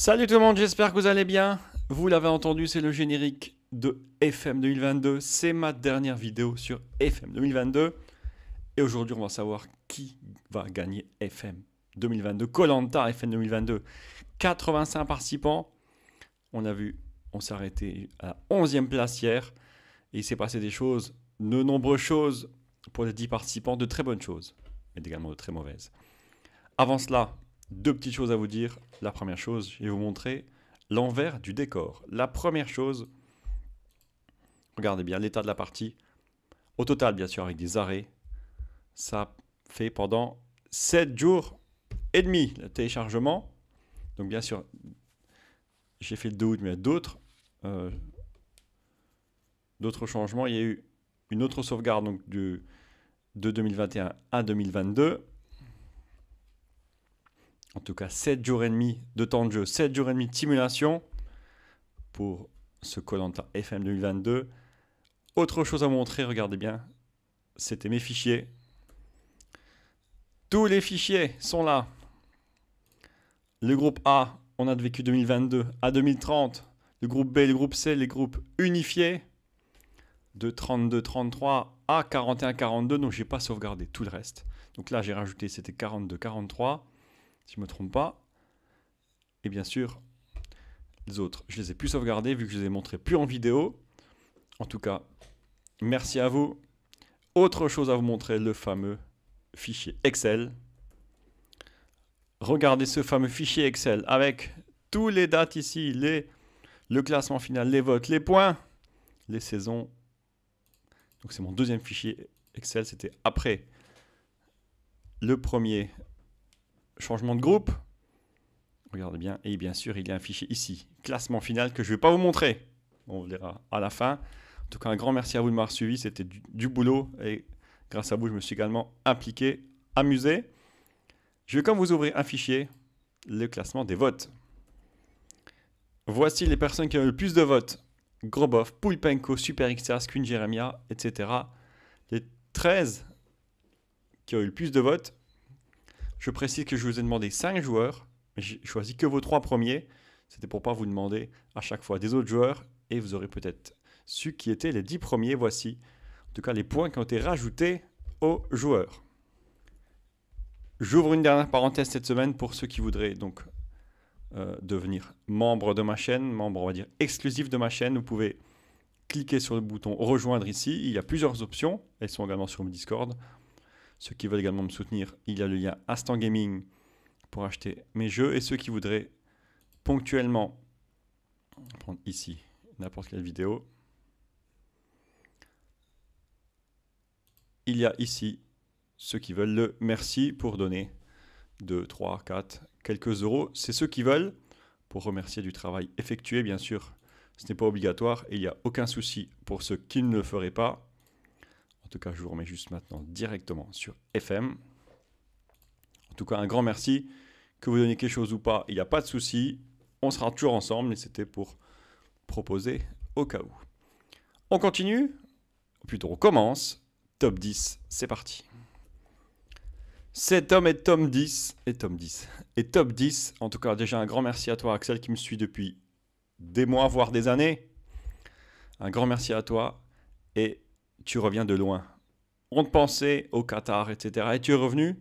Salut tout le monde, j'espère que vous allez bien. Vous l'avez entendu, c'est le générique de FM 2022. C'est ma dernière vidéo sur FM 2022. Et aujourd'hui, on va savoir qui va gagner FM 2022. Colanta FM 2022. 85 participants. On a vu, on s'est arrêté à 11e place hier. Et il s'est passé des choses, de nombreuses choses pour les 10 participants, de très bonnes choses, mais également de très mauvaises. Avant cela, deux petites choses à vous dire. La première chose, je vais vous montrer l'envers du décor. La première chose, regardez bien l'état de la partie. Au total, bien sûr, avec des arrêts, ça fait pendant 7 jours et demi le téléchargement. Donc bien sûr, j'ai fait le 2 août, mais d'autres euh, d'autres changements. Il y a eu une autre sauvegarde donc, de 2021 à 2022 en tout cas 7 jours et demi de temps de jeu, 7 jours et demi de simulation pour ce Colanta FM 2022. Autre chose à montrer, regardez bien, c'était mes fichiers. Tous les fichiers sont là. Le groupe A, on a vécu 2022 à 2030. Le groupe B, le groupe C, les groupes unifiés de 32-33 à 41-42. Donc n'ai pas sauvegardé tout le reste. Donc là j'ai rajouté c'était 42-43 si je ne me trompe pas. Et bien sûr, les autres, je les ai plus sauvegardés vu que je les ai montrés plus en vidéo. En tout cas, merci à vous. Autre chose à vous montrer, le fameux fichier Excel. Regardez ce fameux fichier Excel avec tous les dates ici, les, le classement final, les votes, les points, les saisons. Donc c'est mon deuxième fichier Excel, c'était après le premier changement de groupe. Regardez bien. Et bien sûr, il y a un fichier ici. Classement final que je ne vais pas vous montrer. On verra à la fin. En tout cas, un grand merci à vous de m'avoir suivi. C'était du, boulot. Et grâce à vous, je me suis également impliqué, amusé. Je vais quand vous ouvrir un fichier, le classement des votes. Voici les personnes qui ont eu le plus de votes. Grobov, Poulipenko, Super XR, Queen Jeremia, etc. Les 13 qui ont eu le plus de votes je précise que je vous ai demandé 5 joueurs, mais j'ai choisi que vos 3 premiers. C'était pour pas vous demander à chaque fois des autres joueurs et vous aurez peut-être su qui étaient les 10 premiers. Voici en tout cas les points qui ont été rajoutés aux joueurs. J'ouvre une dernière parenthèse cette semaine pour ceux qui voudraient donc euh, devenir membre de ma chaîne, membre on va dire exclusif de ma chaîne. Vous pouvez cliquer sur le bouton rejoindre ici. Il y a plusieurs options. Elles sont également sur mon Discord. Ceux qui veulent également me soutenir, il y a le lien Instant Gaming pour acheter mes jeux. Et ceux qui voudraient ponctuellement prendre ici n'importe quelle vidéo, il y a ici ceux qui veulent le merci pour donner 2, 3, 4, quelques euros. C'est ceux qui veulent pour remercier du travail effectué, bien sûr. Ce n'est pas obligatoire et il n'y a aucun souci pour ceux qui ne le feraient pas. En tout cas, je vous remets juste maintenant directement sur FM. En tout cas, un grand merci. Que vous donniez quelque chose ou pas, il n'y a pas de souci. On sera toujours ensemble, mais c'était pour proposer au cas où. On continue, Ou plutôt on commence. Top 10, c'est parti. C'est homme et Tom 10, et Tom 10, et top 10. En tout cas, déjà un grand merci à toi, Axel, qui me suit depuis des mois, voire des années. Un grand merci à toi. Et tu reviens de loin. On te pensait au Qatar, etc. Et tu es revenu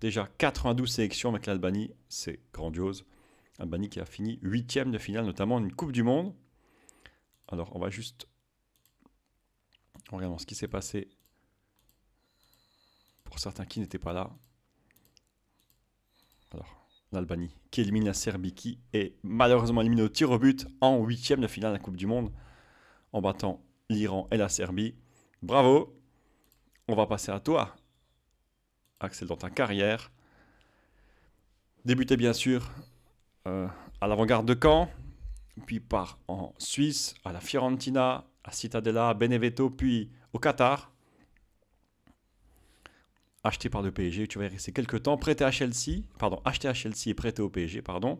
déjà 92 sélections avec l'Albanie, c'est grandiose. Albanie qui a fini huitième de finale, notamment une Coupe du Monde. Alors, on va juste... regarder ce qui s'est passé pour certains qui n'étaient pas là. Alors, l'Albanie qui élimine la Serbie, qui est malheureusement éliminée au tir au but en huitième de finale de la Coupe du Monde, en battant l'Iran et la Serbie. Bravo. On va passer à toi, Axel, dans ta carrière. Débuté bien sûr euh, à l'avant-garde de Caen, puis part en Suisse, à la Fiorentina, à Cittadella, à Benevento, puis au Qatar. Acheté par le PSG, tu vas y rester quelques temps, prêté à Chelsea, pardon, acheté à Chelsea et prêté au PSG, pardon.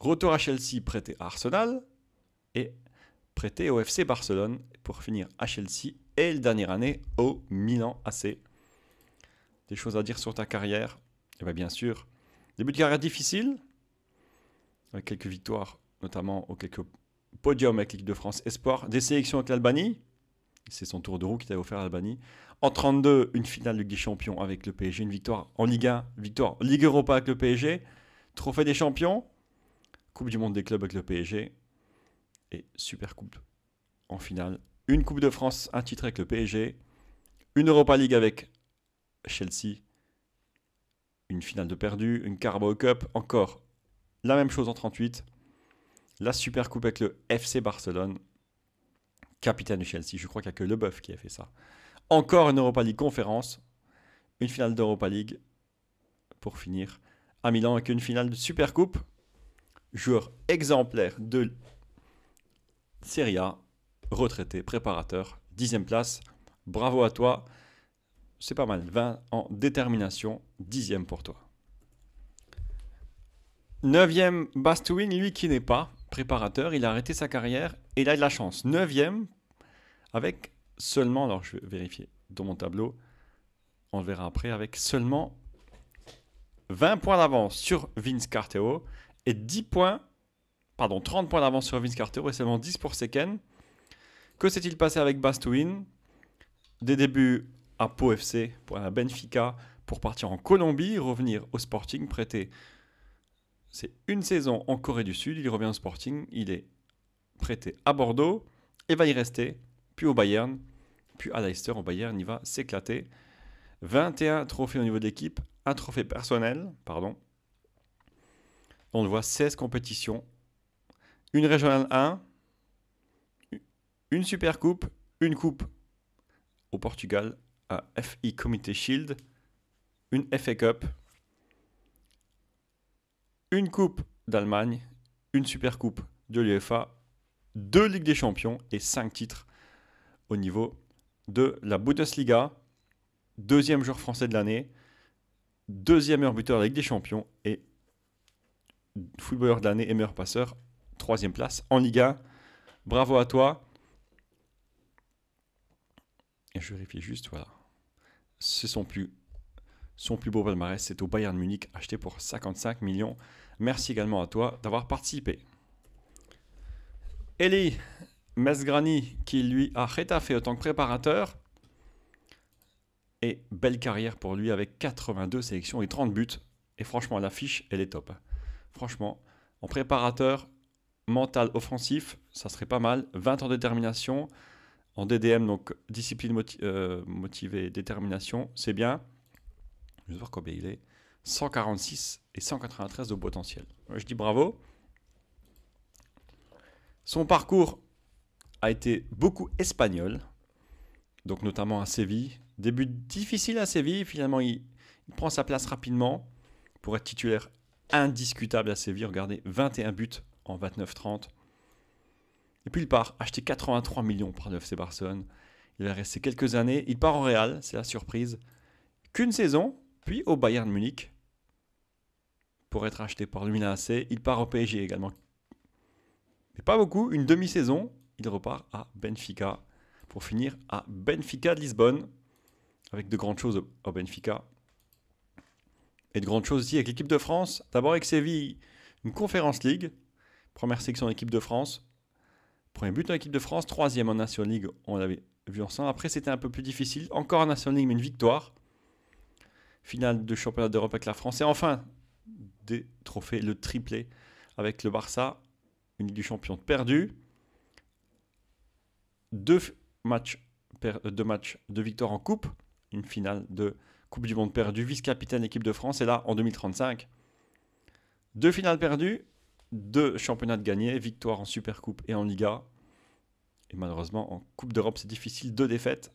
Retour à Chelsea, prêté à Arsenal et prêté au FC Barcelone pour finir à Chelsea et la dernière année au Milan AC. Des choses à dire sur ta carrière Eh bien, bien sûr. Début de carrière difficile, avec quelques victoires, notamment au quelques podiums avec l'équipe de France Espoir. Des sélections avec l'Albanie, c'est son tour de roue qui t'a offert l'Albanie. En 32, une finale de Ligue des Champions avec le PSG, une victoire en Ligue 1, victoire Ligue Europa avec le PSG, Trophée des Champions, Coupe du Monde des clubs avec le PSG et Super Coupe en finale une Coupe de France, un titre avec le PSG, une Europa League avec Chelsea, une finale de perdu, une Carabao Cup, encore la même chose en 38, la Super Coupe avec le FC Barcelone, capitaine de Chelsea, je crois qu'il n'y a que Leboeuf qui a fait ça. Encore une Europa League conférence, une finale d'Europa League, pour finir à Milan avec une finale de Super Coupe, joueur exemplaire de Serie A, retraité, préparateur, dixième place. Bravo à toi. C'est pas mal. 20 en détermination, dixième pour toi. Neuvième, Bastouin, lui qui n'est pas préparateur, il a arrêté sa carrière et il a de la chance. Neuvième, avec seulement, alors je vais vérifier dans mon tableau, on le verra après, avec seulement 20 points d'avance sur Vince Cartero et 10 points, pardon, 30 points d'avance sur Vince Cartero et seulement 10 pour Seken. Que s'est-il passé avec Bastouin Des débuts à Pau FC pour à Benfica pour partir en Colombie, revenir au Sporting prêté. C'est une saison en Corée du Sud, il revient au Sporting, il est prêté à Bordeaux et va y rester, puis au Bayern, puis à Leicester au Bayern, il va s'éclater. 21 trophées au niveau d'équipe un trophée personnel, pardon. On le voit 16 compétitions, une régionale 1, une super coupe, une coupe au Portugal, à FI Comité Shield, une FA Cup, une coupe d'Allemagne, une super coupe de l'UEFA, deux Ligues des Champions et cinq titres au niveau de la Bundesliga, deuxième joueur français de l'année, deuxième meilleur buteur de la Ligue des Champions et footballeur de l'année et meilleur passeur, troisième place en Liga. Bravo à toi je vérifie juste, voilà. C'est son plus, son plus beau palmarès, c'est au Bayern Munich, acheté pour 55 millions. Merci également à toi d'avoir participé. Eli Mesgrani, qui lui a rétaffé en tant que préparateur. Et belle carrière pour lui avec 82 sélections et 30 buts. Et franchement, la fiche, elle est top. Franchement, en préparateur, mental offensif, ça serait pas mal. 20 ans de détermination, en DDM, donc discipline euh, motivée, détermination, c'est bien, je vais voir combien il est, 146 et 193 de potentiel. Je dis bravo. Son parcours a été beaucoup espagnol, donc notamment à Séville. Début difficile à Séville, finalement il prend sa place rapidement pour être titulaire indiscutable à Séville. Regardez, 21 buts en 29-30. Et puis il part, acheté 83 millions par le FC Barcelone. Il va rester quelques années. Il part au Real, c'est la surprise. Qu'une saison, puis au Bayern Munich pour être acheté par le AC. Il part au PSG également. Mais pas beaucoup, une demi-saison. Il repart à Benfica pour finir à Benfica de Lisbonne avec de grandes choses au Benfica. Et de grandes choses aussi avec l'équipe de France. D'abord avec Séville, une conférence League, première sélection d'équipe de France. Premier but en équipe de France, troisième en National League, on l'avait vu ensemble. Après, c'était un peu plus difficile. Encore en National League, mais une victoire. Finale de championnat d'Europe avec la France. Et enfin, des trophées, le triplé avec le Barça, une Ligue du Champion perdue. Deux matchs, euh, deux matchs de victoire en Coupe, une finale de Coupe du Monde perdue, vice-capitaine équipe de France, et là en 2035. Deux finales perdues, deux championnats de gagnés, victoire en Supercoupe et en Liga. Et malheureusement, en Coupe d'Europe, c'est difficile, deux défaites.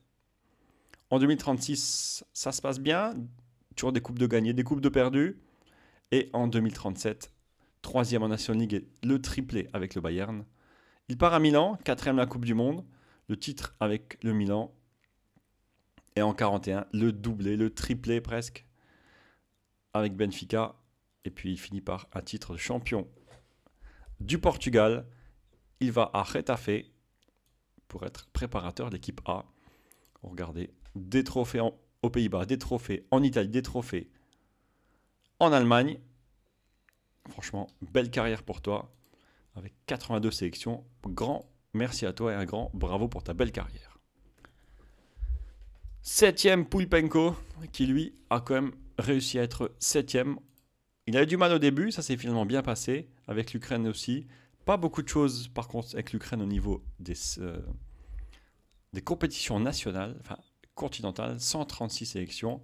En 2036, ça se passe bien. Toujours des coupes de gagnées, des coupes de perdues. Et en 2037, troisième en National League et le triplé avec le Bayern. Il part à Milan, quatrième la Coupe du Monde, le titre avec le Milan. Et en 41, le doublé, le triplé presque avec Benfica. Et puis il finit par un titre de champion du Portugal. Il va à Retafe pour être préparateur de l'équipe A. Regardez, des trophées aux Pays-Bas, des trophées en Italie, des trophées en Allemagne. Franchement, belle carrière pour toi, avec 82 sélections. Grand merci à toi et un grand bravo pour ta belle carrière. Septième, Pulpenko, qui lui a quand même réussi à être septième. Il a eu du mal au début, ça s'est finalement bien passé avec l'Ukraine aussi. Pas beaucoup de choses, par contre, avec l'Ukraine au niveau des, euh, des compétitions nationales, enfin continentales, 136 sélections,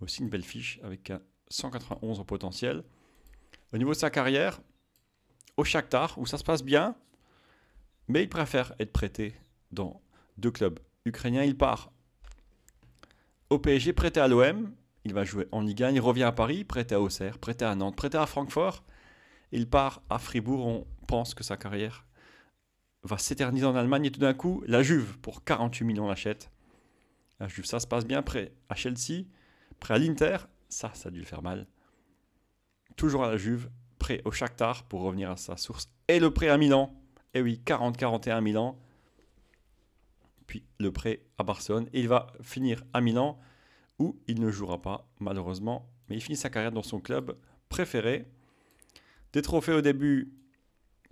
aussi une belle fiche avec 191 en potentiel. Au niveau de sa carrière, au Shakhtar, où ça se passe bien, mais il préfère être prêté dans deux clubs ukrainiens. Il part au PSG, prêté à l'OM, il va jouer en Ligue 1, il revient à Paris, prêté à Auxerre, prêté à Nantes, prêté à Francfort, il part à Fribourg, on pense que sa carrière va s'éterniser en Allemagne et tout d'un coup, la Juve, pour 48 millions, l'achète. La Juve, ça se passe bien près à Chelsea, prêt à l'Inter, ça, ça a dû le faire mal. Toujours à la Juve, prêt au Shakhtar pour revenir à sa source et le prêt à Milan. Et eh oui, 40-41 Milan. Puis le prêt à Barcelone. Et il va finir à Milan où il ne jouera pas, malheureusement. Mais il finit sa carrière dans son club préféré. Des trophées au début,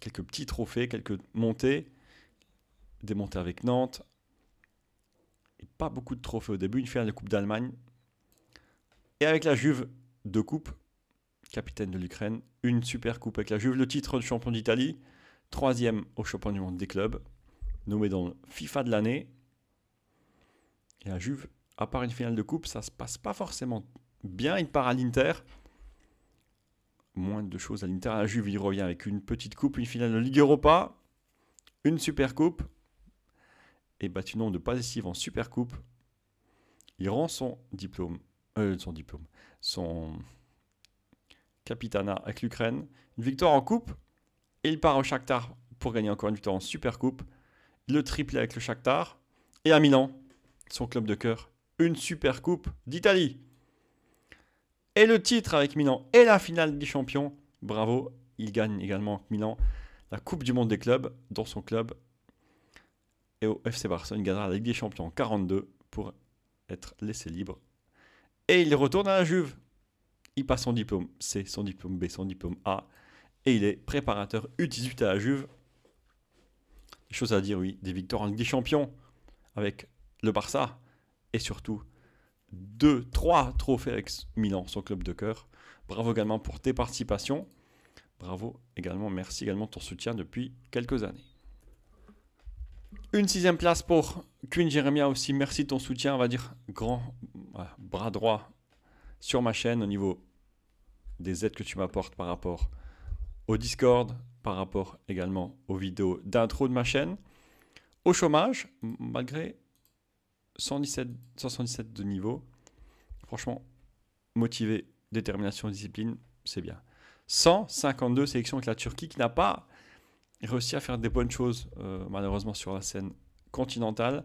quelques petits trophées, quelques montées, des montées avec Nantes. Et pas beaucoup de trophées au début, une finale de Coupe d'Allemagne. Et avec la Juve, deux coupes, capitaine de l'Ukraine, une super coupe avec la Juve, le titre de champion d'Italie, troisième au champion du monde des clubs, nommé dans le FIFA de l'année. Et la Juve, à part une finale de coupe, ça se passe pas forcément bien. Il part à l'Inter moins de choses à l'Inter. La ah, Juve, revient avec une petite coupe, une finale de Ligue Europa, une super coupe, et battu non de passes en super coupe. Il rend son diplôme, euh, son diplôme, son capitana avec l'Ukraine, une victoire en coupe, et il part au Shakhtar pour gagner encore une victoire en super coupe, le triplé avec le Shakhtar, et à Milan, son club de cœur, une super coupe d'Italie et le titre avec Milan et la finale des champions. Bravo, il gagne également Milan la Coupe du Monde des clubs dans son club. Et au FC Barcelone, il gagnera la Ligue des Champions en 42 pour être laissé libre. Et il retourne à la Juve. Il passe son diplôme C, son diplôme B, son diplôme A. Et il est préparateur U18 à la Juve. Des choses à dire, oui. Des victoires en Ligue des Champions avec le Barça. Et surtout, deux, trois trophées avec Milan, son club de cœur. Bravo également pour tes participations. Bravo également, merci également de ton soutien depuis quelques années. Une sixième place pour Queen Jeremia aussi. Merci de ton soutien, on va dire grand bras droit sur ma chaîne au niveau des aides que tu m'apportes par rapport au Discord, par rapport également aux vidéos d'intro de ma chaîne, au chômage, malgré 117, de niveau. Franchement, motivé, détermination, discipline, c'est bien. 152 sélections avec la Turquie qui n'a pas réussi à faire des bonnes choses, euh, malheureusement, sur la scène continentale.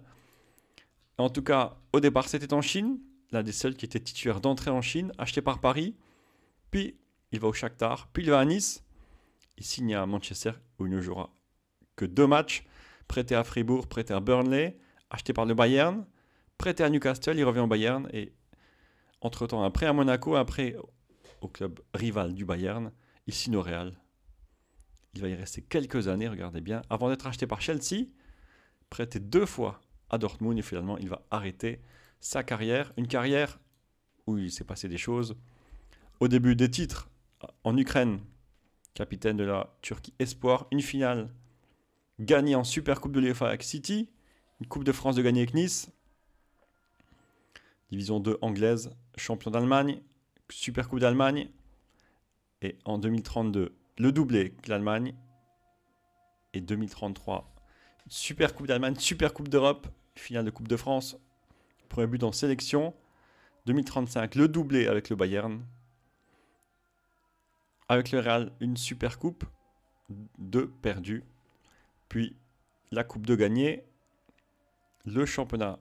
En tout cas, au départ, c'était en Chine. L'un des seuls qui était titulaire d'entrée en Chine, acheté par Paris. Puis, il va au Shakhtar. Puis, il va à Nice. Il signe à Manchester, où il ne jouera que deux matchs. Prêté à Fribourg, prêté à Burnley, acheté par le Bayern prêté à Newcastle, il revient au Bayern et entre-temps, après à Monaco, après au club rival du Bayern, il signe au Real. Il va y rester quelques années, regardez bien, avant d'être acheté par Chelsea, prêté deux fois à Dortmund et finalement il va arrêter sa carrière, une carrière où il s'est passé des choses. Au début des titres en Ukraine, capitaine de la Turquie Espoir, une finale gagnée en Super Coupe de l'UEFA avec City, une Coupe de France de gagner avec Nice, Division 2 anglaise, champion d'Allemagne, Super Coupe d'Allemagne. Et en 2032, le doublé de l'Allemagne. Et 2033, Super Coupe d'Allemagne, Super Coupe d'Europe, finale de Coupe de France. Premier but en sélection. 2035, le doublé avec le Bayern. Avec le Real, une Super Coupe. Deux perdus. Puis la Coupe de gagné. Le championnat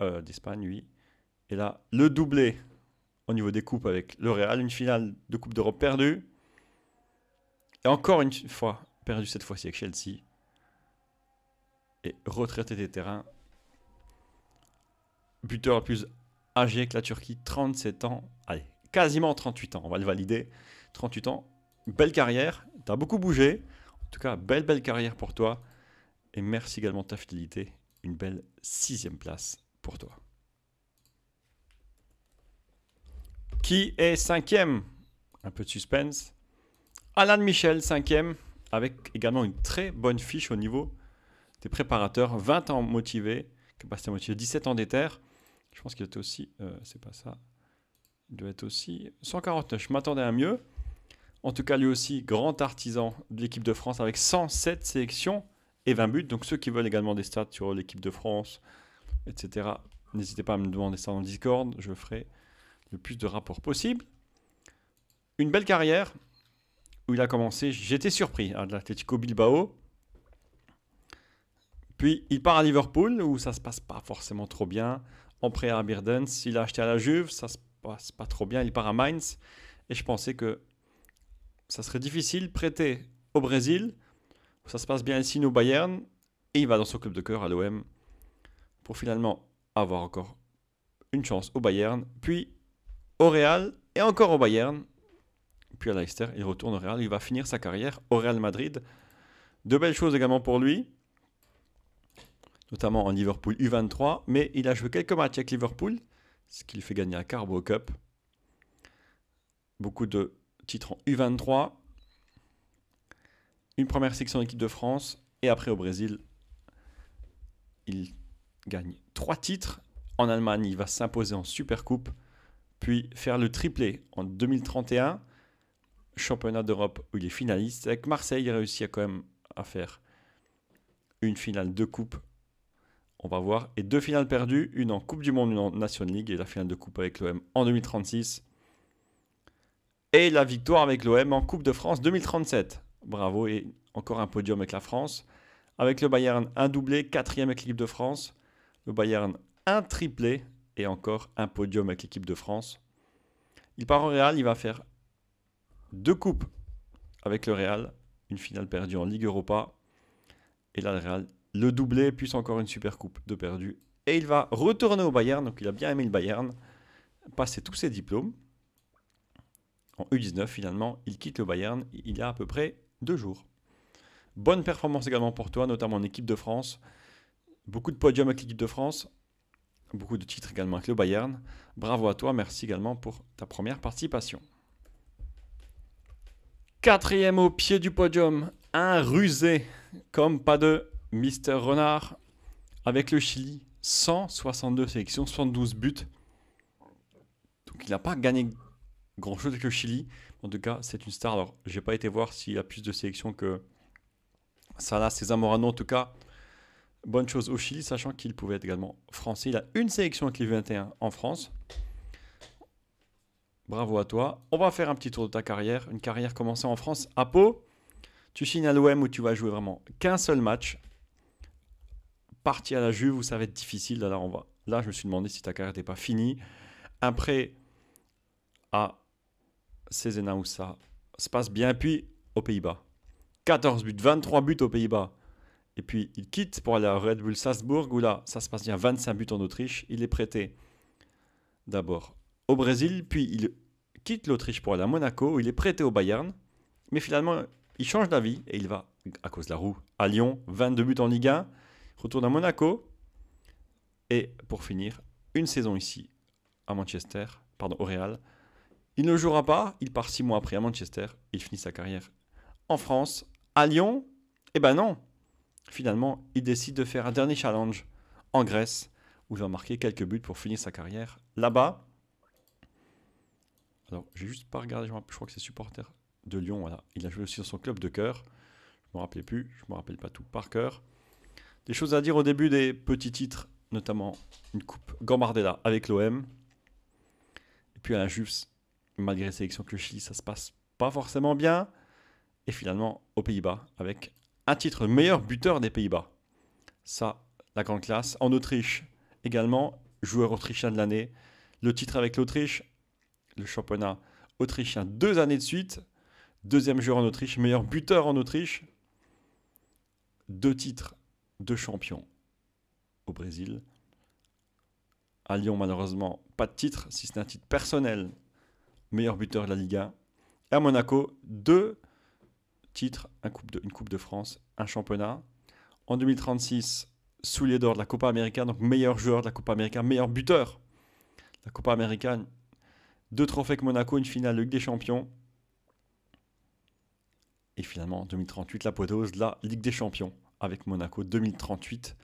euh, d'Espagne, oui. Et là, le doublé au niveau des coupes avec le Real, une finale de Coupe d'Europe perdue. Et encore une fois, perdue cette fois-ci avec Chelsea. Et retraité des terrains. Buteur plus âgé que la Turquie, 37 ans. Allez, quasiment 38 ans, on va le valider. 38 ans, belle carrière, t'as beaucoup bougé. En tout cas, belle, belle carrière pour toi. Et merci également de ta fidélité. Une belle sixième place pour toi. Qui est cinquième Un peu de suspense. alain Michel, cinquième, avec également une très bonne fiche au niveau des préparateurs. 20 ans motivé, capacité 17 ans d'éther. Je pense qu'il est aussi, euh, c'est pas ça, il doit être aussi 149. Je m'attendais à mieux. En tout cas, lui aussi, grand artisan de l'équipe de France avec 107 sélections et 20 buts. Donc, ceux qui veulent également des stats sur l'équipe de France, etc., n'hésitez pas à me demander ça dans Discord. Je ferai le plus de rapports possible. Une belle carrière où il a commencé, j'étais surpris, à hein, l'Atlético Bilbao. Puis il part à Liverpool où ça se passe pas forcément trop bien. En prêt à Birdens, il a acheté à la Juve, ça se passe pas trop bien. Il part à Mainz et je pensais que ça serait difficile prêté au Brésil. Où ça se passe bien ici au Bayern et il va dans son club de cœur à l'OM pour finalement avoir encore une chance au Bayern, puis au Real et encore au Bayern. Puis à Leicester, il retourne au Real. Il va finir sa carrière au Real Madrid. De belles choses également pour lui, notamment en Liverpool U23. Mais il a joué quelques matchs avec Liverpool, ce qui le fait gagner un Carbo Cup. Beaucoup de titres en U23. Une première section en équipe de France. Et après au Brésil, il gagne trois titres. En Allemagne, il va s'imposer en Supercoupe puis faire le triplé en 2031, championnat d'Europe où il est finaliste. Avec Marseille, il réussit à quand même à faire une finale de coupe. On va voir. Et deux finales perdues, une en Coupe du Monde, une en Nation League et la finale de coupe avec l'OM en 2036. Et la victoire avec l'OM en Coupe de France 2037. Bravo et encore un podium avec la France. Avec le Bayern, un doublé, quatrième avec l'équipe de France. Le Bayern, un triplé et encore un podium avec l'équipe de France. Il part au Real, il va faire deux coupes avec le Real, une finale perdue en Ligue Europa. Et là, le Real, le doublé, puis encore une super coupe de perdu. Et il va retourner au Bayern, donc il a bien aimé le Bayern, passer tous ses diplômes. En U19, finalement, il quitte le Bayern il y a à peu près deux jours. Bonne performance également pour toi, notamment en équipe de France. Beaucoup de podiums avec l'équipe de France beaucoup de titres également avec le Bayern. Bravo à toi, merci également pour ta première participation. Quatrième au pied du podium, un rusé comme pas de Mister Renard avec le Chili. 162 sélections, 72 buts. Donc il n'a pas gagné grand chose avec le Chili. En tout cas, c'est une star. Alors, je n'ai pas été voir s'il a plus de sélections que Salah, César Morano. En tout cas, Bonne chose au Chili, sachant qu'il pouvait être également français. Il a une sélection avec les 21 en France. Bravo à toi. On va faire un petit tour de ta carrière. Une carrière commencée en France à Pau. Tu signes à l'OM où tu vas jouer vraiment qu'un seul match. Partie à la Juve vous ça va être difficile. Là, là je me suis demandé si ta carrière n'était pas finie. Un à Cesena où ça se passe bien. Puis aux Pays-Bas. 14 buts, 23 buts aux Pays-Bas. Et puis il quitte pour aller à Red Bull Salzbourg où là, ça se passe bien, 25 buts en Autriche. Il est prêté d'abord au Brésil, puis il quitte l'Autriche pour aller à Monaco où il est prêté au Bayern. Mais finalement, il change d'avis et il va, à cause de la roue, à Lyon, 22 buts en Ligue 1, retourne à Monaco. Et pour finir, une saison ici, à Manchester, pardon, au Real. Il ne jouera pas, il part six mois après à Manchester, il finit sa carrière en France, à Lyon. Eh ben non, Finalement, il décide de faire un dernier challenge en Grèce, où il va marquer quelques buts pour finir sa carrière là-bas. Alors, j'ai juste pas regardé, je, crois que c'est supporter de Lyon, Il a joué aussi dans son club de cœur. Je ne me rappelais plus, je ne me rappelle pas tout par cœur. Des choses à dire au début des petits titres, notamment une coupe Gambardella avec l'OM. Et puis à la Juve, malgré sélection que Chili, ça se passe pas forcément bien. Et finalement aux Pays-Bas avec un titre meilleur buteur des Pays-Bas. Ça, la grande classe. En Autriche, également, joueur autrichien de l'année. Le titre avec l'Autriche, le championnat autrichien deux années de suite. Deuxième joueur en Autriche, meilleur buteur en Autriche. Deux titres de champion au Brésil. À Lyon, malheureusement, pas de titre, si c'est un titre personnel, meilleur buteur de la Liga. Et à Monaco, deux titre, coupe une Coupe de France, un championnat. En 2036, soulier d'or de la Copa América, donc meilleur joueur de la Copa América, meilleur buteur de la Copa Américaine. Deux trophées avec Monaco, une finale de Ligue des Champions. Et finalement, en 2038, l'apothéose de la Ligue des Champions avec Monaco 2038.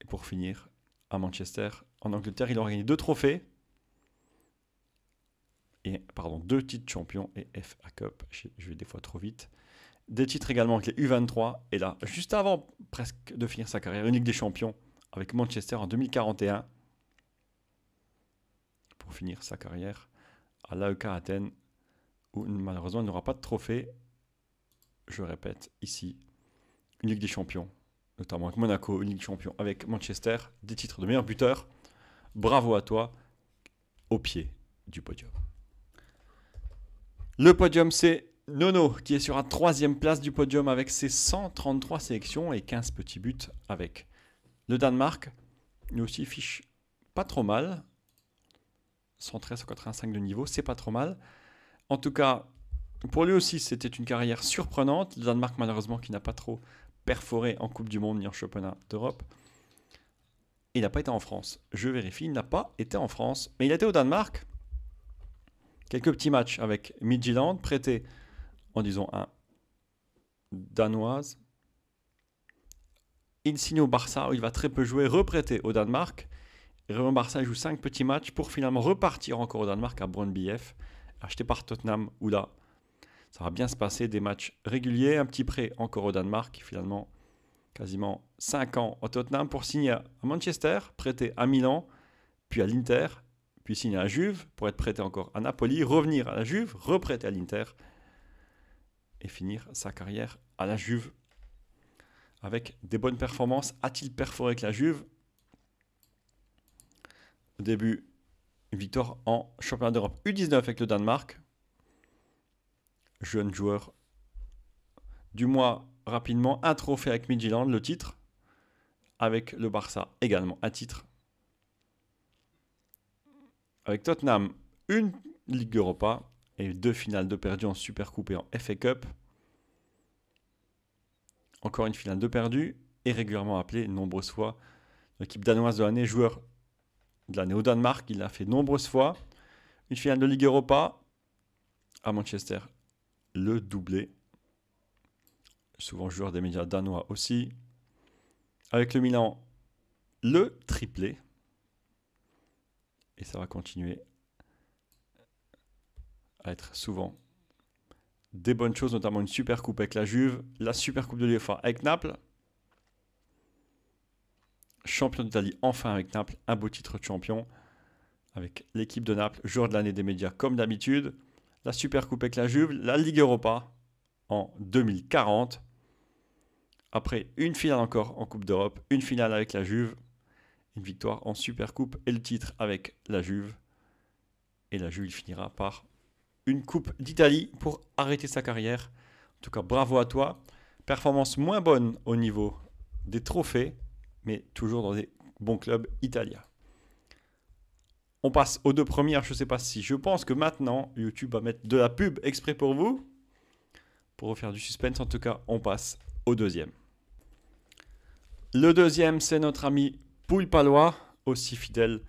Et pour finir, à Manchester, en Angleterre, il a gagné deux trophées et pardon, deux titres champions et FA Cup. Je vais des fois trop vite. Des titres également avec les U23. Et là, juste avant presque de finir sa carrière, une Ligue des Champions avec Manchester en 2041. Pour finir sa carrière à l'AEK Athènes, où malheureusement il n'aura pas de trophée. Je répète ici, une Ligue des Champions, notamment avec Monaco, une Ligue des Champions avec Manchester, des titres de meilleur buteur. Bravo à toi, au pied du podium. Le podium, c'est Nono, qui est sur la troisième place du podium avec ses 133 sélections et 15 petits buts avec. Le Danemark, lui aussi, fiche pas trop mal. 113 185 de niveau, c'est pas trop mal. En tout cas, pour lui aussi, c'était une carrière surprenante. Le Danemark, malheureusement, qui n'a pas trop perforé en Coupe du Monde ni en Championnat d'Europe. Il n'a pas été en France. Je vérifie, il n'a pas été en France. Mais il a été au Danemark quelques petits matchs avec Midtjylland, prêté en disons un danoise. signe au Barça, où il va très peu jouer, reprêté au Danemark. Raymond Barça joue 5 petits matchs pour finalement repartir encore au Danemark à BF, acheté par Tottenham, ou là, ça va bien se passer, des matchs réguliers, un petit prêt encore au Danemark, finalement quasiment 5 ans au Tottenham pour signer à Manchester, prêté à Milan, puis à l'Inter, puis signer à Juve pour être prêté encore à Napoli, revenir à la Juve, reprêté à l'Inter et finir sa carrière à la Juve avec des bonnes performances. A-t-il perforé avec la Juve Au début, victoire en championnat d'Europe U19 avec le Danemark. Jeune joueur du mois rapidement, un trophée avec Midtjylland, le titre, avec le Barça également, un titre avec Tottenham, une Ligue Europa et deux finales de perdu en Super Coupe et en FA Cup. Encore une finale de perdu et régulièrement appelé nombreuses fois l'équipe danoise de l'année, joueur de l'année au Danemark, il l'a fait nombreuses fois. Une finale de Ligue Europa à Manchester, le doublé. Souvent joueur des médias danois aussi. Avec le Milan, le triplé et ça va continuer à être souvent des bonnes choses, notamment une super coupe avec la Juve, la super coupe de l'UEFA avec Naples, champion d'Italie enfin avec Naples, un beau titre de champion avec l'équipe de Naples, Jour de l'année des médias comme d'habitude, la super coupe avec la Juve, la Ligue Europa en 2040, après une finale encore en Coupe d'Europe, une finale avec la Juve, une victoire en super coupe et le titre avec la Juve. Et la Juve finira par une Coupe d'Italie pour arrêter sa carrière. En tout cas, bravo à toi. Performance moins bonne au niveau des trophées, mais toujours dans des bons clubs italiens. On passe aux deux premières, je ne sais pas si. Je pense que maintenant, YouTube va mettre de la pub exprès pour vous. Pour refaire du suspense, en tout cas, on passe au deuxième. Le deuxième, c'est notre ami Pouille Palois, aussi fidèle,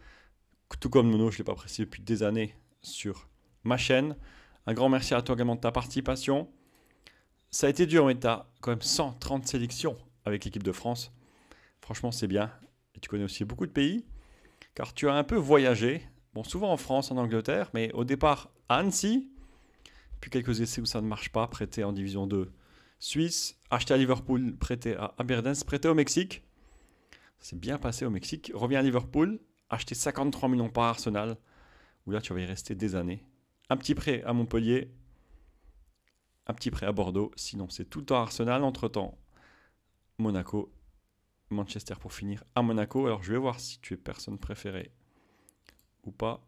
tout comme Nono, je ne l'ai pas apprécié depuis des années sur ma chaîne. Un grand merci à toi également de ta participation. Ça a été dur, mais tu as quand même 130 sélections avec l'équipe de France. Franchement, c'est bien. Et tu connais aussi beaucoup de pays, car tu as un peu voyagé. Bon, souvent en France, en Angleterre, mais au départ à Annecy. Puis quelques essais où ça ne marche pas, prêté en Division 2 Suisse, acheté à Liverpool, prêté à Aberdeen, prêté au Mexique. C'est bien passé au Mexique. Reviens à Liverpool, acheter 53 millions par Arsenal, où là tu vas y rester des années. Un petit prêt à Montpellier, un petit prêt à Bordeaux, sinon c'est tout le temps Arsenal. Entre-temps, Monaco, Manchester pour finir à Monaco. Alors je vais voir si tu es personne préférée ou pas.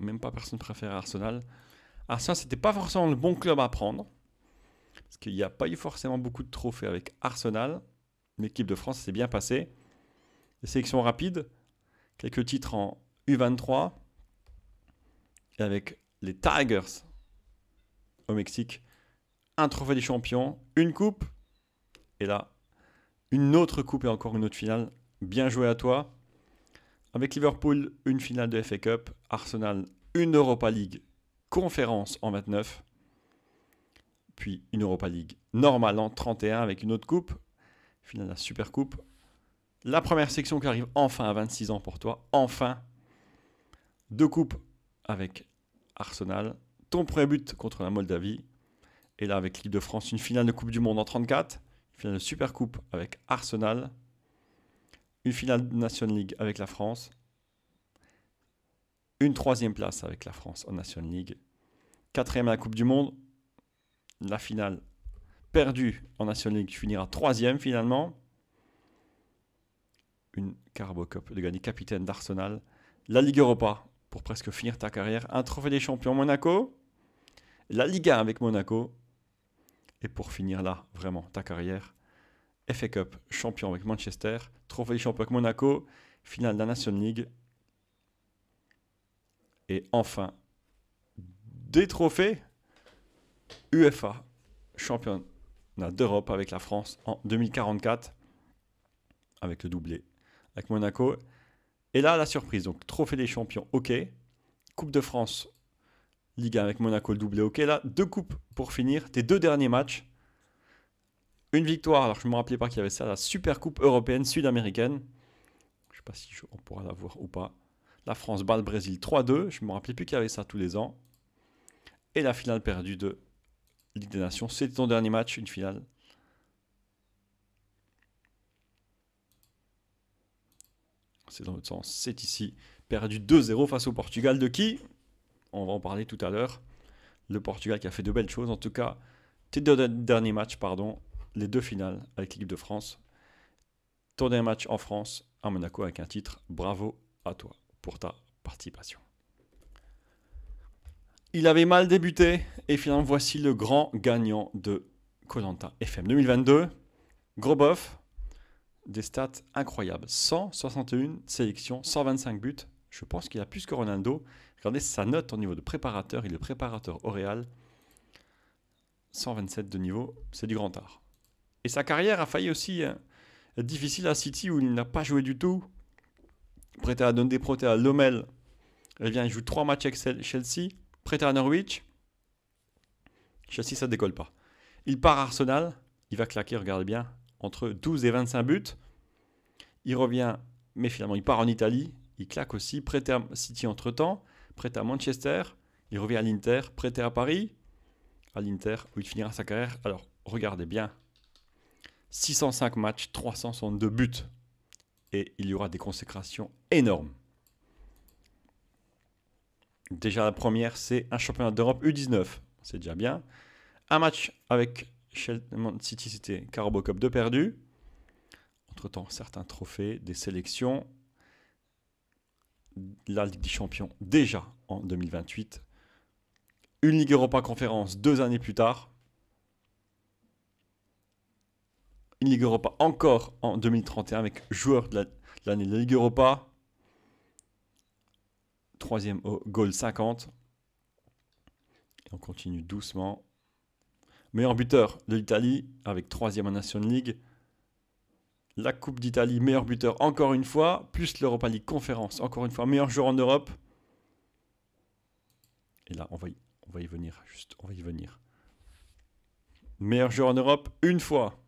même pas personne préférée à Arsenal. Arsenal, c'était pas forcément le bon club à prendre. Parce qu'il n'y a pas eu forcément beaucoup de trophées avec Arsenal. L'équipe de France s'est bien passée. Les sélections rapides, quelques titres en U23 et avec les Tigers au Mexique, un trophée des champions, une coupe et là une autre coupe et encore une autre finale. Bien joué à toi. Avec Liverpool, une finale de FA Cup, Arsenal, une Europa League conférence en 29, puis une Europa League normale en 31 avec une autre coupe, finale de la Super Coupe. La première section qui arrive enfin à 26 ans pour toi. Enfin. Deux coupes avec Arsenal. Ton premier but contre la Moldavie. Et là, avec l'équipe de France, une finale de Coupe du Monde en 34. Une finale de Super Coupe avec Arsenal. Une finale de Nation League avec la France. Une troisième place avec la France en Nation League. Quatrième à la Coupe du Monde. La finale perdu en National League, tu finiras troisième finalement. Une Carbo Cup de gagner capitaine d'Arsenal. La Ligue Europa pour presque finir ta carrière. Un trophée des champions Monaco. La Liga avec Monaco. Et pour finir là, vraiment, ta carrière. FA Cup, champion avec Manchester. Trophée des champions avec Monaco. Finale de la National League. Et enfin, des trophées UEFA, championne on a d'Europe avec la France en 2044, avec le doublé, avec Monaco. Et là, la surprise, donc Trophée des champions, ok. Coupe de France, Ligue avec Monaco, le doublé, ok. Là, deux coupes pour finir, tes deux derniers matchs. Une victoire, alors je ne me rappelais pas qu'il y avait ça, la Super Coupe européenne sud-américaine. Je ne sais pas si on pourra la voir ou pas. La France bat le Brésil 3-2, je ne me rappelais plus qu'il y avait ça tous les ans. Et la finale perdue de Ligue des Nations. c'est ton dernier match, une finale. C'est dans l'autre sens. C'est ici. Perdu 2-0 face au Portugal. De qui On va en parler tout à l'heure. Le Portugal qui a fait de belles choses. En tout cas, tes deux derniers matchs, pardon, les deux finales avec l'équipe de France. Ton dernier match en France, à Monaco, avec un titre. Bravo à toi pour ta participation. Il avait mal débuté et finalement voici le grand gagnant de Colanta FM 2022, gros bof, des stats incroyables. 161 sélections, 125 buts. Je pense qu'il a plus que Ronaldo. Regardez sa note au niveau de préparateur. Il est préparateur Oréal. 127 de niveau, c'est du grand art. Et sa carrière a failli aussi hein, être difficile à City où il n'a pas joué du tout. Prêté à donner des à Lomel. Eh bien, il joue trois matchs avec Chelsea prêté à Norwich. si ça décolle pas. Il part à Arsenal, il va claquer, regardez bien, entre 12 et 25 buts. Il revient, mais finalement, il part en Italie, il claque aussi, prêté à City entre-temps, prêté à Manchester, il revient à l'Inter, prêté à Paris, à l'Inter, où il finira sa carrière. Alors, regardez bien, 605 matchs, 362 buts, et il y aura des consécrations énormes. Déjà, la première, c'est un championnat d'Europe U19. C'est déjà bien. Un match avec City, c'était Carabao Cup de perdu. Entre-temps, certains trophées, des sélections. La Ligue des Champions, déjà en 2028. Une Ligue Europa Conférence, deux années plus tard. Une Ligue Europa encore en 2031 avec joueur de l'année de la Ligue Europa. Troisième au goal 50. on continue doucement. Meilleur buteur de l'Italie avec troisième en Nation League. La Coupe d'Italie, meilleur buteur encore une fois, plus l'Europa League conférence encore une fois, meilleur joueur en Europe. Et là, on va y, venir, juste, on va y venir. Meilleur joueur en Europe, une fois.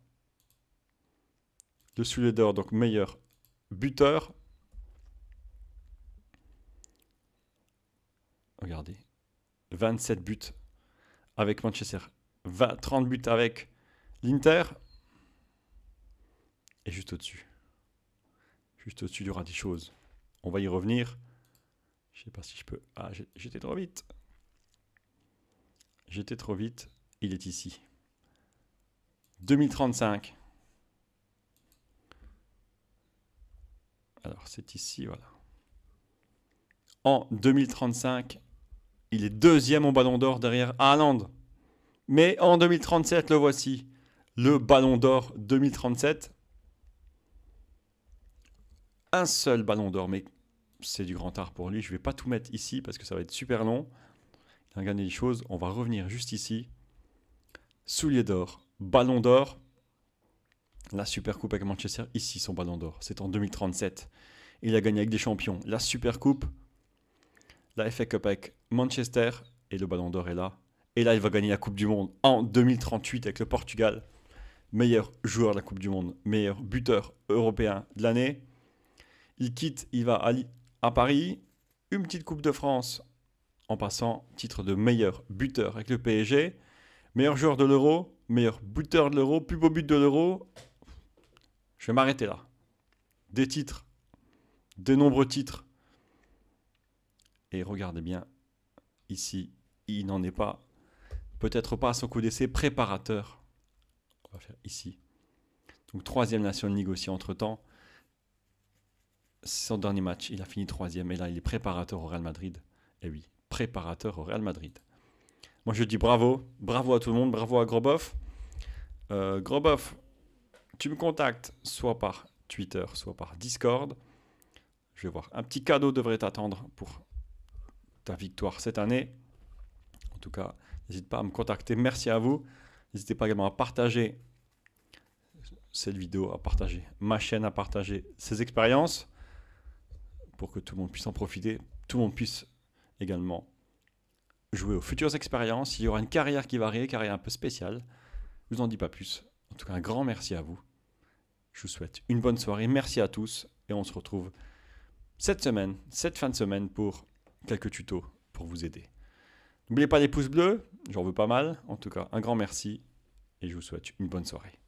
Le Suledor, donc meilleur buteur, Regardez. 27 buts avec Manchester. 30 buts avec l'Inter. Et juste au-dessus. Juste au-dessus, du y aura des choses. On va y revenir. Je sais pas si je peux. Ah, j'étais trop vite. J'étais trop vite. Il est ici. 2035. Alors, c'est ici, voilà. En 2035, il est deuxième au ballon d'or derrière Haaland. Mais en 2037, le voici. Le ballon d'or 2037. Un seul ballon d'or, mais c'est du grand art pour lui. Je ne vais pas tout mettre ici parce que ça va être super long. Il a gagné des choses. On va revenir juste ici. Soulier d'or, ballon d'or. La Super Coupe avec Manchester, ici son ballon d'or. C'est en 2037. Il a gagné avec des champions. La Super Coupe, la FA Cup avec Manchester, et le ballon d'or est là. Et là, il va gagner la Coupe du Monde en 2038 avec le Portugal. Meilleur joueur de la Coupe du Monde, meilleur buteur européen de l'année. Il quitte, il va à, à Paris. Une petite Coupe de France en passant titre de meilleur buteur avec le PSG. Meilleur joueur de l'euro, meilleur buteur de l'euro, plus beau but de l'euro. Je vais m'arrêter là. Des titres, Des nombreux titres. Et regardez bien Ici, il n'en est pas. Peut-être pas à son coup d'essai préparateur. On va faire ici. Donc troisième nation négociée entre-temps. Son dernier match, il a fini troisième. Et là, il est préparateur au Real Madrid. Eh oui, préparateur au Real Madrid. Moi, je dis bravo. Bravo à tout le monde. Bravo à Groboff. Euh, Groboff, tu me contactes soit par Twitter, soit par Discord. Je vais voir. Un petit cadeau devrait t'attendre pour victoire cette année. En tout cas, n'hésite pas à me contacter. Merci à vous. N'hésitez pas également à partager cette vidéo, à partager ma chaîne, à partager ces expériences pour que tout le monde puisse en profiter, tout le monde puisse également jouer aux futures expériences. Il y aura une carrière qui varie, carrière un peu spéciale. Je vous en dis pas plus. En tout cas, un grand merci à vous. Je vous souhaite une bonne soirée. Merci à tous et on se retrouve cette semaine, cette fin de semaine pour quelques tutos pour vous aider. N'oubliez pas les pouces bleus, j'en veux pas mal. En tout cas, un grand merci et je vous souhaite une bonne soirée.